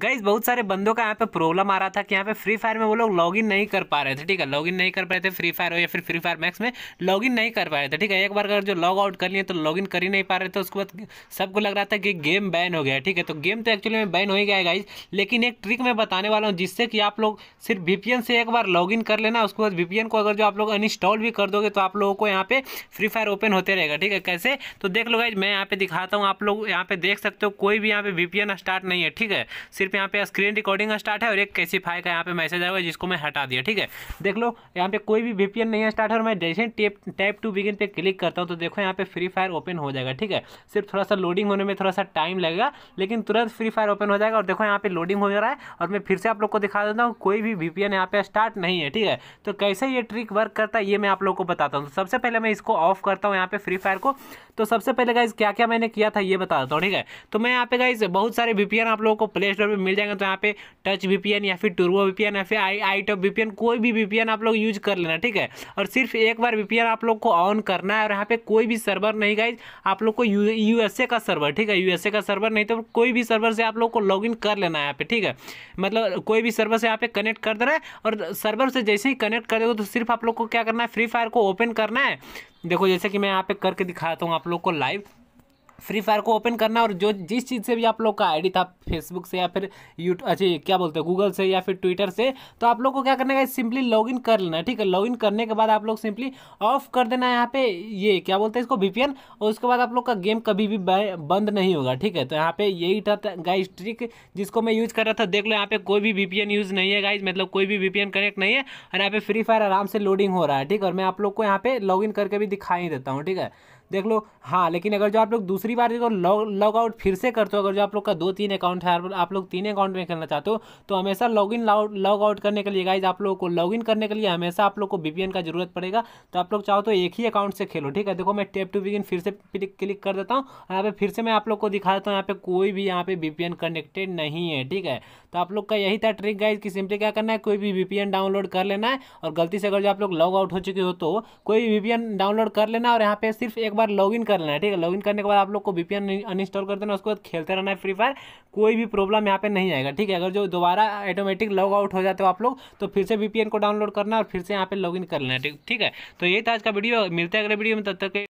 guys बहुत सारे बंदों का यहाँ पे प्रॉब्लम आ रहा था कि यहाँ पे फ्री फायर में वो लोग लॉगिन नहीं कर पा रहे थे ठीक है लॉगिन नहीं कर पा रहे थे फ्री फायर हो या फिर फ्री फायर मैक्स में लॉगिन नहीं कर पा रहे थे ठीक है एक बार अगर जो लॉग आउट कर लिए तो लॉगिन कर ही नहीं पा रहे थे उसके बाद सबको लग रहा था कि गेम बैन हो गया ठीक है तो गेम तो एक्चुअली में बैन हो ही गया है गाइज लेकिन एक ट्रिक मैं बताने वाला हूँ जिससे कि आप लोग सिर्फ वी से एक बार इन कर लेना उसके बाद वी को अगर जो आप लोग अनइंस्टॉल भी कर दोगे तो आप लोगों को यहाँ पे फ्री फायर ओपन होते रहेगा ठीक है कैसे तो देख लो गाइज मैं यहाँ पे दिखाता हूँ आप लोग यहाँ पे देख सकते हो कोई भी यहाँ पे वी स्टार्ट नहीं है ठीक है सिर्फ यहाँ पे स्क्रीन रिकॉर्डिंग स्टार्ट है और एक कैसी फाइल का यहाँ पे मैसेज आएगा जिसको मैं हटा दिया ठीक है देख लो यहाँ पे कोई भी वीपीएन नहीं है स्टार्ट और मैं जैसे टेप टाइप टू बिगिन पे क्लिक करता हूँ तो देखो यहाँ पे फ्री फायर ओपन हो जाएगा ठीक है सिर्फ थोड़ा सा लोडिंग होने में थोड़ा सा टाइम लगेगा लेकिन तुरंत फ्री फायर ओपन हो जाएगा और देखो यहाँ पे लोडिंग हो जा रहा है और मैं फिर से आप लोग को दिखा देता हूँ कोई भी वीपीएन यहाँ पे स्टार्ट नहीं है ठीक है तो कैसे ये ट्रिक वर्क करता है ये मैं आप लोग को बताता हूँ सबसे पहले मैं इसको ऑफ करता हूँ यहाँ पे फ्री फायर को तो सबसे पहले गाइज क्या क्या मैंने किया था ये बता देता हूँ ठीक है तो मैं यहाँ पे गाइज बहुत सारे वीपीएन आप लोगों को प्ले स्टोर पर मिल जाएगा तो यहाँ पे टच वीपीएन या फिर टूर्बो वीपीएन या फिर आई आई टॉप वीपीएन कोई भी वीपीएन आप लोग यूज कर लेना ठीक है और सिर्फ एक बार वीपीएन आप लोग को ऑन करना है और यहाँ पे कोई भी सर्वर नहीं गाइज आप लोग को यू का सर्वर ठीक है यूएसए का सर्वर नहीं तो कोई भी सर्वर से आप लोग को लॉग कर लेना है यहाँ पे ठीक है मतलब कोई भी सर्वर से यहाँ पे कनेक्ट कर देना है और सर्वर से जैसे ही कनेक्ट कर देगा तो सिर्फ आप लोग को क्या करना है फ्री फायर को ओपन करना है देखो जैसे कि मैं यहाँ पे करके दिखाता हूँ आप लोग को लाइव फ्री फायर को ओपन करना और जो जिस चीज़ से भी आप लोग का आईडी था फेसबुक से या फिर यू अच्छा क्या बोलते हैं गूगल से या फिर ट्विटर से तो आप लोग को क्या करना है सिंपली लॉगिन कर लेना ठीक है लॉगिन करने के बाद आप लोग सिंपली ऑफ कर देना है यहाँ पे ये क्या बोलते हैं इसको वीपीएन और उसके बाद आप लोग का गेम कभी भी बंद नहीं होगा ठीक है तो यहाँ पे यही था गाइज ट्रिक जिसको मैं यूज़ कर रहा था देख लो यहाँ पे कोई भी वी यूज़ नहीं है गाइज मतलब कोई भी वी कनेक्ट नहीं है और यहाँ पे फ्री फायर आराम से लोडिंग हो रहा है ठीक है और मैं आप लोग को यहाँ पे इन करके भी दिखाई देता हूँ ठीक है देख लो हाँ लेकिन अगर जो आप लोग दूसरी बार देखो लॉग आउट फिर से करते हो अगर जो आप लोग का दो तीन अकाउंट है आप लोग तीन अकाउंट में खेलना चाहते हो तो हमेशा लॉग इन लॉग आउट करने के लिए गाइज आप लोगों को लॉग इन करने के लिए हमेशा आप लोग को वी का जरूरत पड़ेगा तो आप लोग चाहो तो एक ही अकाउंट से खेलो ठीक है देखो मैं टेप टू बिगिन फिर से क्लिक कर देता हूँ और यहाँ पे फिर से मैं आप लोग को दिखा देता हूँ यहाँ पे कोई भी यहाँ पे वीपीएन कनेक्टेड नहीं है ठीक है तो आप लोग का यही था ट्रिक गाइज कि सिंपली क्या करना है कोई भी वीपीएन डाउनलोड कर लेना है और गलती से अगर जो आप लोग लॉग आउट हो चुके हो तो कोई भी वीपीएन डाउनलोड कर लेना और यहाँ पे सिर्फ एक बार बार लॉग कर लेना है ठीक है लॉग करने के बाद आप लोग को वीपीएन अनइंस्टॉल कर देना उसके बाद खेलते रहना है फ्री फायर कोई भी प्रॉब्लम यहाँ पे नहीं आएगा ठीक है अगर जो दोबारा ऑटोमेटिक लॉग आउट हो जाते हो आप लोग तो फिर से वीपीएन को डाउनलोड करना और फिर से यहाँ पे लॉग कर लेना ठीक है तो यही था आज का वीडियो मिलते हैं अगले वीडियो में तब तक